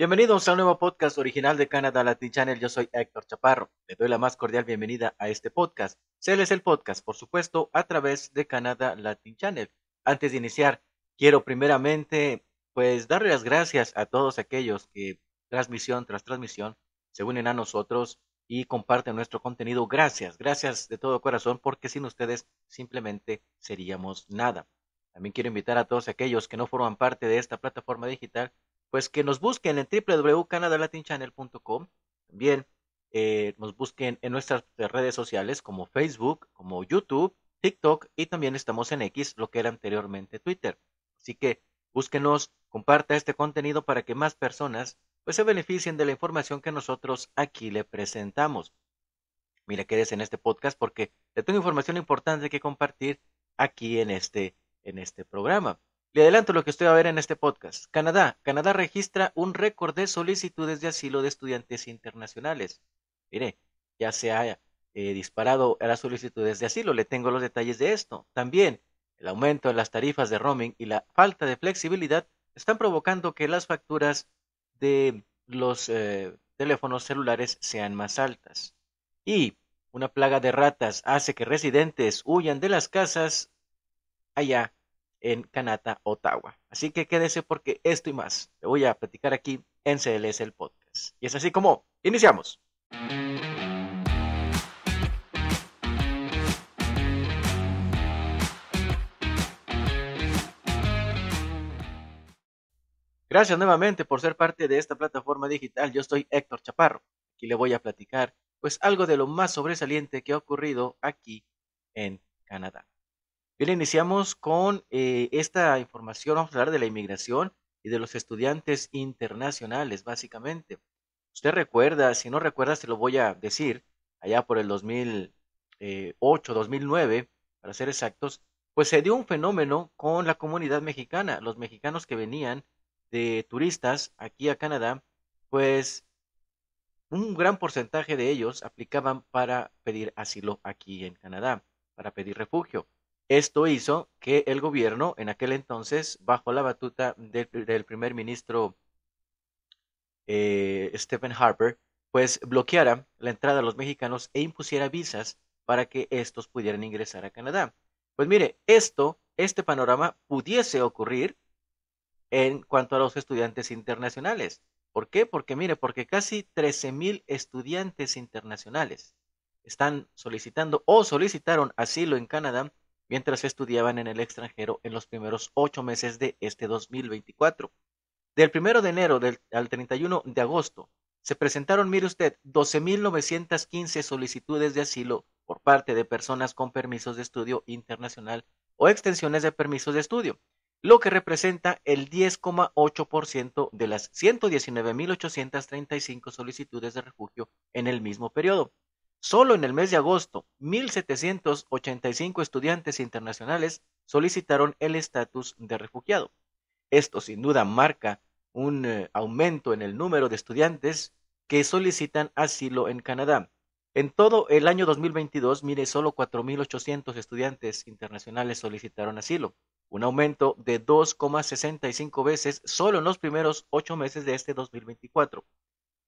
Bienvenidos a un nuevo podcast original de Canadá Latin Channel. Yo soy Héctor Chaparro. Le doy la más cordial bienvenida a este podcast. Se es el podcast, por supuesto, a través de Canadá Latin Channel. Antes de iniciar, quiero primeramente, pues, darle las gracias a todos aquellos que, transmisión tras transmisión, se unen a nosotros y comparten nuestro contenido. Gracias, gracias de todo corazón, porque sin ustedes simplemente seríamos nada. También quiero invitar a todos aquellos que no forman parte de esta plataforma digital pues que nos busquen en www.canadalatinchannel.com. También eh, nos busquen en nuestras redes sociales como Facebook, como YouTube, TikTok y también estamos en X, lo que era anteriormente Twitter. Así que búsquenos, comparta este contenido para que más personas pues se beneficien de la información que nosotros aquí le presentamos. Mira, que eres en este podcast porque te tengo información importante que compartir aquí en este, en este programa. Le adelanto lo que estoy a ver en este podcast. Canadá. Canadá registra un récord de solicitudes de asilo de estudiantes internacionales. Mire, ya se ha eh, disparado a las solicitudes de asilo. Le tengo los detalles de esto. También, el aumento de las tarifas de roaming y la falta de flexibilidad están provocando que las facturas de los eh, teléfonos celulares sean más altas. Y una plaga de ratas hace que residentes huyan de las casas allá en Kanata, Ottawa. Así que quédese porque esto y más te voy a platicar aquí en CLS el podcast. Y es así como iniciamos. Gracias nuevamente por ser parte de esta plataforma digital. Yo soy Héctor Chaparro. y le voy a platicar pues algo de lo más sobresaliente que ha ocurrido aquí en Canadá. Bien, iniciamos con eh, esta información, vamos a hablar de la inmigración y de los estudiantes internacionales, básicamente. Usted recuerda, si no recuerda, se lo voy a decir, allá por el 2008, 2009, eh, para ser exactos, pues se dio un fenómeno con la comunidad mexicana. Los mexicanos que venían de turistas aquí a Canadá, pues un gran porcentaje de ellos aplicaban para pedir asilo aquí en Canadá, para pedir refugio. Esto hizo que el gobierno, en aquel entonces, bajo la batuta del, primer ministro eh, Stephen Harper, pues bloqueara la entrada a los mexicanos e impusiera visas para que estos pudieran ingresar a Canadá. Pues mire, esto, este panorama pudiese ocurrir en cuanto a los estudiantes internacionales. ¿Por qué? Porque mire, porque casi 13.000 estudiantes internacionales están solicitando o solicitaron asilo en Canadá mientras estudiaban en el extranjero en los primeros ocho meses de este 2024. Del 1 de enero al 31 de agosto se presentaron, mire usted, 12.915 solicitudes de asilo por parte de personas con permisos de estudio internacional o extensiones de permisos de estudio, lo que representa el 10,8% de las 119.835 solicitudes de refugio en el mismo periodo. Solo en el mes de agosto, 1.785 estudiantes internacionales solicitaron el estatus de refugiado. Esto sin duda marca un eh, aumento en el número de estudiantes que solicitan asilo en Canadá. En todo el año 2022, mire, solo 4.800 estudiantes internacionales solicitaron asilo, un aumento de 2,65 veces solo en los primeros ocho meses de este 2024.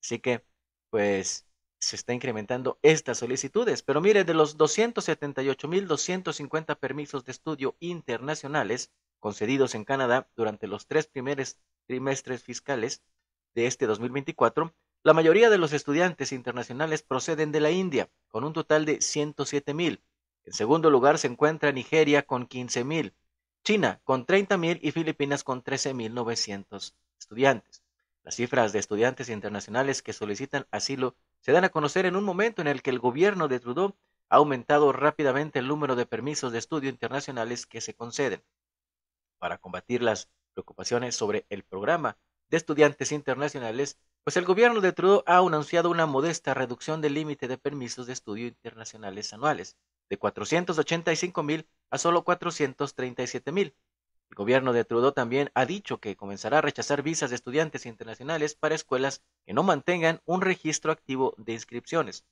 Así que, pues, se está incrementando estas solicitudes. Pero mire, de los 278.250 permisos de estudio internacionales concedidos en Canadá durante los tres primeros trimestres fiscales de este 2024, la mayoría de los estudiantes internacionales proceden de la India, con un total de 107.000. En segundo lugar se encuentra Nigeria con 15.000, China con 30.000 y Filipinas con 13.900 estudiantes. Las cifras de estudiantes internacionales que solicitan asilo se dan a conocer en un momento en el que el gobierno de Trudeau ha aumentado rápidamente el número de permisos de estudio internacionales que se conceden. Para combatir las preocupaciones sobre el programa de estudiantes internacionales, pues el gobierno de Trudeau ha anunciado una modesta reducción del límite de permisos de estudio internacionales anuales, de 485.000 mil a solo 437.000. mil, el gobierno de Trudeau también ha dicho que comenzará a rechazar visas de estudiantes internacionales para escuelas que no mantengan un registro activo de inscripciones.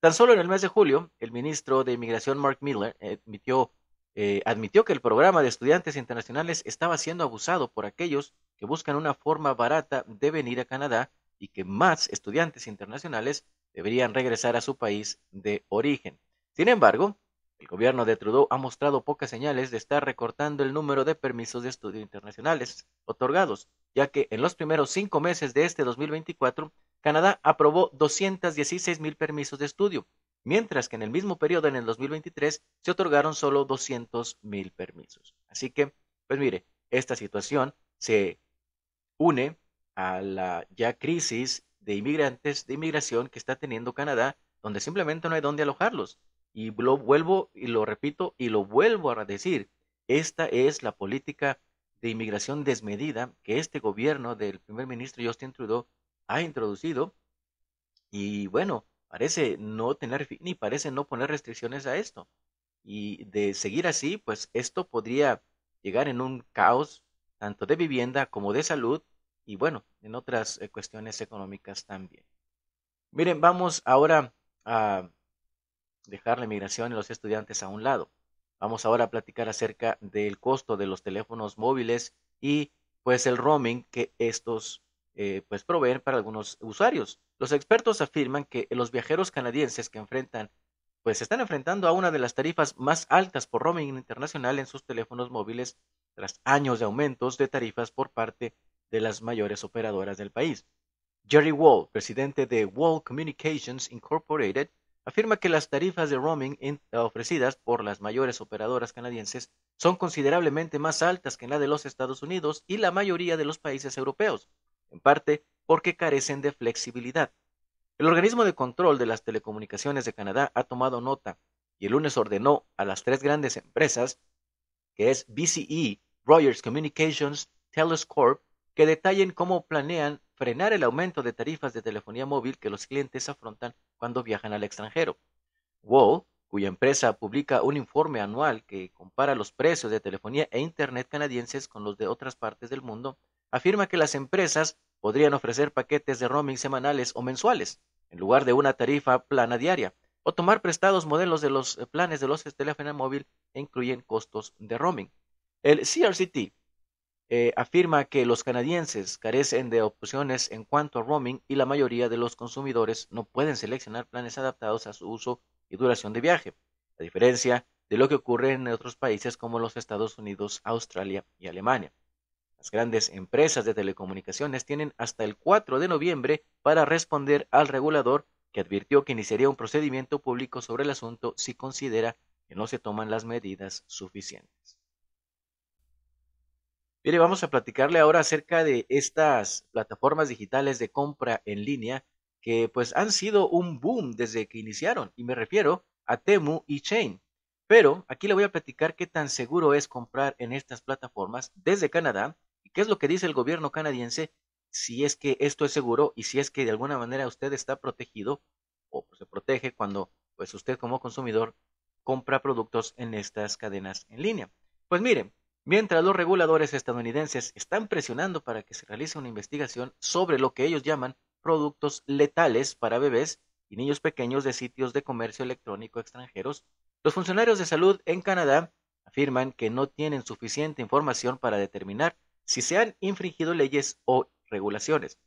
Tan solo en el mes de julio, el ministro de Inmigración Mark Miller admitió, eh, admitió que el programa de estudiantes internacionales estaba siendo abusado por aquellos que buscan una forma barata de venir a Canadá y que más estudiantes internacionales deberían regresar a su país de origen. Sin embargo, el gobierno de Trudeau ha mostrado pocas señales de estar recortando el número de permisos de estudio internacionales otorgados, ya que en los primeros cinco meses de este 2024, Canadá aprobó 216 mil permisos de estudio, mientras que en el mismo periodo en el 2023 se otorgaron solo 200 mil permisos. Así que, pues mire, esta situación se une a la ya crisis de inmigrantes de inmigración que está teniendo Canadá, donde simplemente no hay dónde alojarlos. Y lo vuelvo y lo repito y lo vuelvo a decir. Esta es la política de inmigración desmedida que este gobierno del primer ministro Justin Trudeau ha introducido. Y bueno, parece no tener fin parece no poner restricciones a esto. Y de seguir así, pues esto podría llegar en un caos tanto de vivienda como de salud y bueno, en otras eh, cuestiones económicas también. Miren, vamos ahora a dejar la inmigración y los estudiantes a un lado. Vamos ahora a platicar acerca del costo de los teléfonos móviles y pues el roaming que estos eh, pues proveen para algunos usuarios. Los expertos afirman que los viajeros canadienses que enfrentan pues se están enfrentando a una de las tarifas más altas por roaming internacional en sus teléfonos móviles tras años de aumentos de tarifas por parte de las mayores operadoras del país. Jerry Wall, presidente de Wall Communications Incorporated, afirma que las tarifas de roaming ofrecidas por las mayores operadoras canadienses son considerablemente más altas que en la de los Estados Unidos y la mayoría de los países europeos, en parte porque carecen de flexibilidad. El organismo de control de las telecomunicaciones de Canadá ha tomado nota y el lunes ordenó a las tres grandes empresas, que es BCE, Rogers Communications, Telus Corp que detallen cómo planean frenar el aumento de tarifas de telefonía móvil que los clientes afrontan cuando viajan al extranjero. Wall, cuya empresa publica un informe anual que compara los precios de telefonía e Internet canadienses con los de otras partes del mundo, afirma que las empresas podrían ofrecer paquetes de roaming semanales o mensuales, en lugar de una tarifa plana diaria, o tomar prestados modelos de los eh, planes de los teléfonos móvil que incluyen costos de roaming. El CRCT eh, afirma que los canadienses carecen de opciones en cuanto a roaming y la mayoría de los consumidores no pueden seleccionar planes adaptados a su uso y duración de viaje, a diferencia de lo que ocurre en otros países como los Estados Unidos, Australia y Alemania. Las grandes empresas de telecomunicaciones tienen hasta el 4 de noviembre para responder al regulador que advirtió que iniciaría un procedimiento público sobre el asunto si considera que no se toman las medidas suficientes. Mire, vamos a platicarle ahora acerca de estas plataformas digitales de compra en línea que pues han sido un boom desde que iniciaron y me refiero a Temu y Chain. Pero aquí le voy a platicar qué tan seguro es comprar en estas plataformas desde Canadá y qué es lo que dice el gobierno canadiense si es que esto es seguro y si es que de alguna manera usted está protegido o se protege cuando pues usted como consumidor compra productos en estas cadenas en línea. Pues miren, mientras los reguladores estadounidenses están presionando para que se realice una investigación sobre lo que ellos llaman productos letales para bebés y niños pequeños de sitios de comercio electrónico extranjeros, los funcionarios de salud en Canadá afirman que no tienen suficiente información para determinar si se han infringido leyes o regulaciones.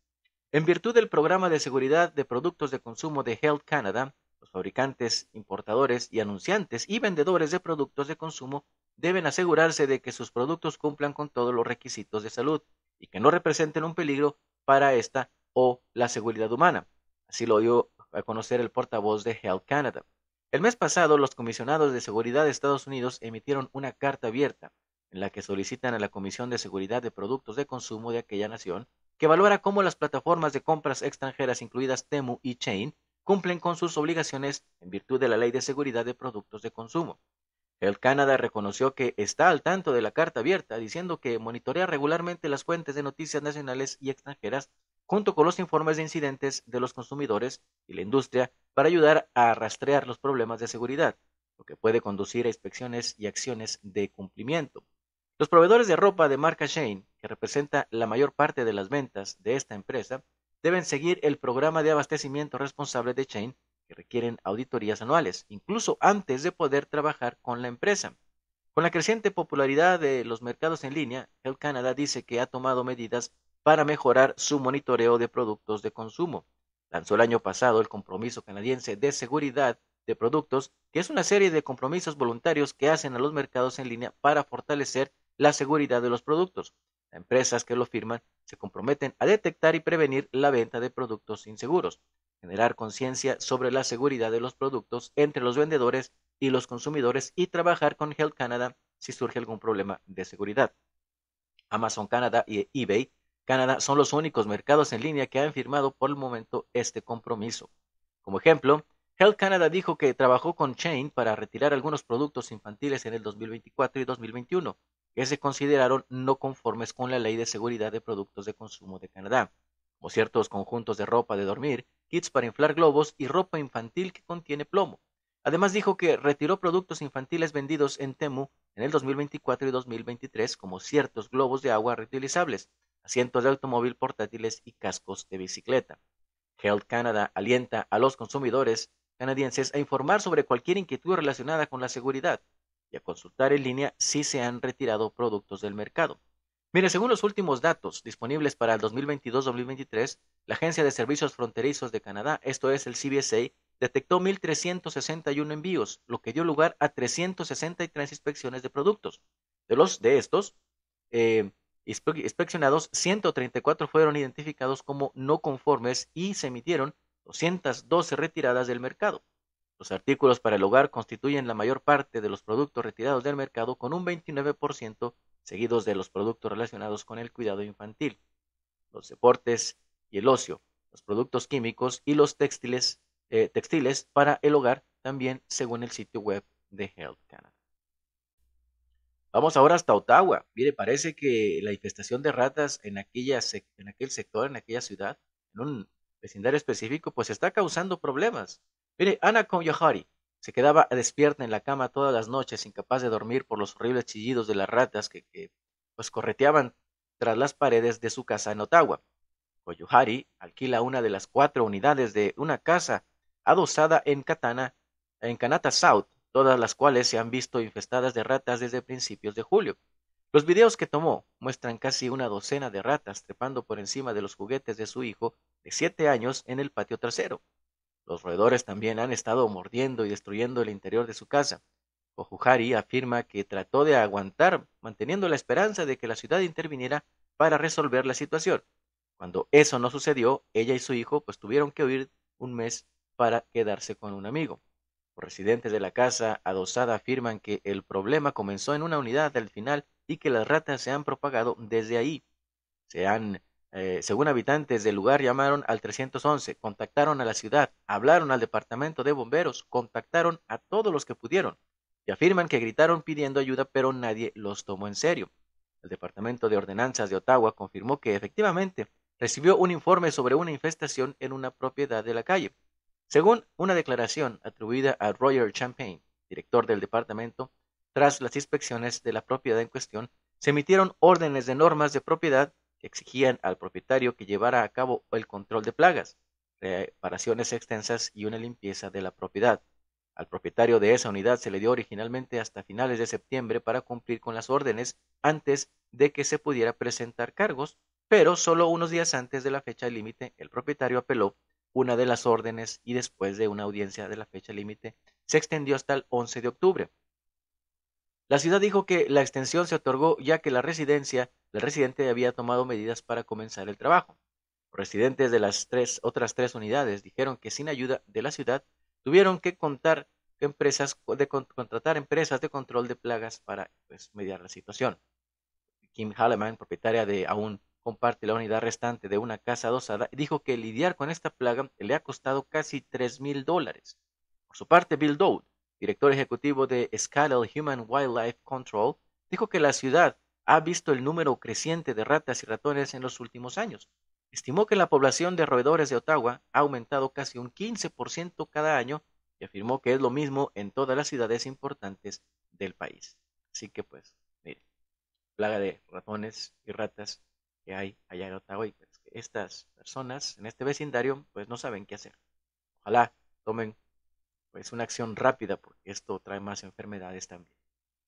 En virtud del programa de seguridad de productos de consumo de Health Canada, los fabricantes, importadores y anunciantes y vendedores de productos de consumo deben asegurarse de que sus productos cumplan con todos los requisitos de salud y que no representen un peligro para esta o la seguridad humana. Así lo dio a conocer el portavoz de Health Canada. El mes pasado, los comisionados de seguridad de Estados Unidos emitieron una carta abierta en la que solicitan a la Comisión de Seguridad de Productos de Consumo de aquella nación que valora cómo las plataformas de compras extranjeras, incluidas Temu y Chain, cumplen con sus obligaciones en virtud de la Ley de Seguridad de Productos de Consumo. El Canadá reconoció que está al tanto de la carta abierta, diciendo que monitorea regularmente las fuentes de noticias nacionales y extranjeras, junto con los informes de incidentes de los consumidores y la industria, para ayudar a rastrear los problemas de seguridad, lo que puede conducir a inspecciones y acciones de cumplimiento. Los proveedores de ropa de marca Chain, que representa la mayor parte de las ventas de esta empresa, deben seguir el programa de abastecimiento responsable de requieren auditorías anuales, incluso antes de poder trabajar con la empresa. Con la creciente popularidad de los mercados en línea, Health Canada dice que ha tomado medidas para mejorar su monitoreo de productos de consumo. Lanzó el año pasado el Compromiso Canadiense de Seguridad de Productos, que es una serie de compromisos voluntarios que hacen a los mercados en línea para fortalecer la seguridad de los productos. Las empresas que lo firman se comprometen a detectar y prevenir la venta de productos inseguros generar conciencia sobre la seguridad de los productos entre los vendedores y los consumidores y trabajar con Health Canada si surge algún problema de seguridad. Amazon Canada y eBay Canadá son los únicos mercados en línea que han firmado por el momento este compromiso. Como ejemplo, Health Canada dijo que trabajó con Chain para retirar algunos productos infantiles en el 2024 y 2021, que se consideraron no conformes con la Ley de Seguridad de Productos de Consumo de Canadá como ciertos conjuntos de ropa de dormir, kits para inflar globos y ropa infantil que contiene plomo. Además dijo que retiró productos infantiles vendidos en Temu en el 2024 y 2023 como ciertos globos de agua reutilizables, asientos de automóvil portátiles y cascos de bicicleta. Health Canada alienta a los consumidores canadienses a informar sobre cualquier inquietud relacionada con la seguridad y a consultar en línea si se han retirado productos del mercado. Mire, según los últimos datos disponibles para el 2022-2023, la Agencia de Servicios Fronterizos de Canadá, esto es el CBSA, detectó 1.361 envíos, lo que dio lugar a 363 inspecciones de productos. De los de estos eh, inspeccionados, 134 fueron identificados como no conformes y se emitieron 212 retiradas del mercado. Los artículos para el hogar constituyen la mayor parte de los productos retirados del mercado con un 29% seguidos de los productos relacionados con el cuidado infantil, los deportes y el ocio, los productos químicos y los textiles, eh, textiles para el hogar, también según el sitio web de Health Canada. Vamos ahora hasta Ottawa. Mire, parece que la infestación de ratas en, aquella en aquel sector, en aquella ciudad, en un vecindario específico, pues está causando problemas. Mire, Ana Konyohari, se quedaba despierta en la cama todas las noches, incapaz de dormir por los horribles chillidos de las ratas que, escorreteaban pues, correteaban tras las paredes de su casa en Ottawa. Koyuhari alquila una de las cuatro unidades de una casa adosada en Katana, en Kanata South, todas las cuales se han visto infestadas de ratas desde principios de julio. Los videos que tomó muestran casi una docena de ratas trepando por encima de los juguetes de su hijo de siete años en el patio trasero, los roedores también han estado mordiendo y destruyendo el interior de su casa. Kojuhari afirma que trató de aguantar, manteniendo la esperanza de que la ciudad interviniera para resolver la situación. Cuando eso no sucedió, ella y su hijo pues tuvieron que huir un mes para quedarse con un amigo. Los residentes de la casa adosada afirman que el problema comenzó en una unidad al final y que las ratas se han propagado desde ahí. Se han eh, según habitantes del lugar, llamaron al 311, contactaron a la ciudad, hablaron al departamento de bomberos, contactaron a todos los que pudieron y afirman que gritaron pidiendo ayuda, pero nadie los tomó en serio. El Departamento de Ordenanzas de Ottawa confirmó que efectivamente recibió un informe sobre una infestación en una propiedad de la calle. Según una declaración atribuida a Roger Champagne, director del departamento, tras las inspecciones de la propiedad en cuestión, se emitieron órdenes de normas de propiedad exigían al propietario que llevara a cabo el control de plagas, reparaciones extensas y una limpieza de la propiedad. Al propietario de esa unidad se le dio originalmente hasta finales de septiembre para cumplir con las órdenes antes de que se pudiera presentar cargos, pero solo unos días antes de la fecha límite el propietario apeló una de las órdenes y después de una audiencia de la fecha límite se extendió hasta el 11 de octubre. La ciudad dijo que la extensión se otorgó ya que la residencia, el residente había tomado medidas para comenzar el trabajo. Los residentes de las tres, otras tres unidades dijeron que sin ayuda de la ciudad tuvieron que contar empresas de contratar empresas de control de plagas para pues, mediar la situación. Kim Halleman, propietaria de aún comparte la unidad restante de una casa adosada, dijo que lidiar con esta plaga le ha costado casi tres mil dólares. Por su parte, Bill Dowd, director ejecutivo de Scuttle Human Wildlife Control, dijo que la ciudad ha visto el número creciente de ratas y ratones en los últimos años. Estimó que la población de roedores de Ottawa ha aumentado casi un 15% cada año y afirmó que es lo mismo en todas las ciudades importantes del país. Así que pues, mire, plaga de ratones y ratas que hay allá en Ottawa y pues, estas personas en este vecindario pues no saben qué hacer. Ojalá tomen pues una acción rápida, porque esto trae más enfermedades también.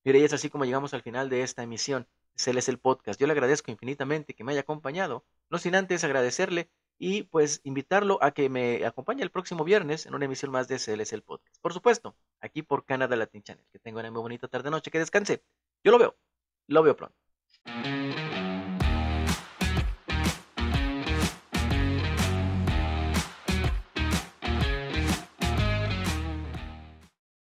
Mire, y es así como llegamos al final de esta emisión. se el podcast. Yo le agradezco infinitamente que me haya acompañado, no sin antes agradecerle y pues invitarlo a que me acompañe el próximo viernes en una emisión más de Cel el podcast. Por supuesto, aquí por Canadá Latin Channel. Que tenga una muy bonita tarde noche, que descanse. Yo lo veo. Lo veo pronto.